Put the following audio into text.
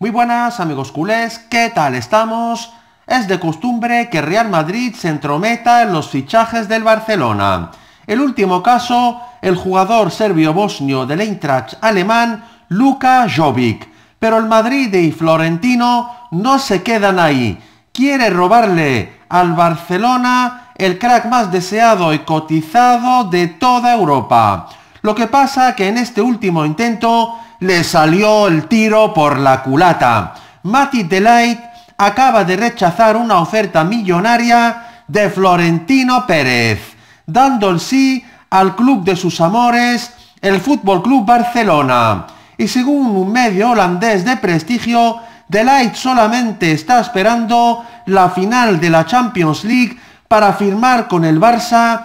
Muy buenas amigos culés, ¿qué tal estamos? Es de costumbre que Real Madrid se entrometa en los fichajes del Barcelona. El último caso, el jugador serbio-bosnio del Eintracht alemán, Luka Jovic. Pero el Madrid y Florentino no se quedan ahí. Quiere robarle al Barcelona el crack más deseado y cotizado de toda Europa. Lo que pasa que en este último intento le salió el tiro por la culata. Mati Delight acaba de rechazar una oferta millonaria de Florentino Pérez, dando el sí al club de sus amores, el Fútbol Club Barcelona. Y según un medio holandés de prestigio, Delight solamente está esperando la final de la Champions League para firmar con el Barça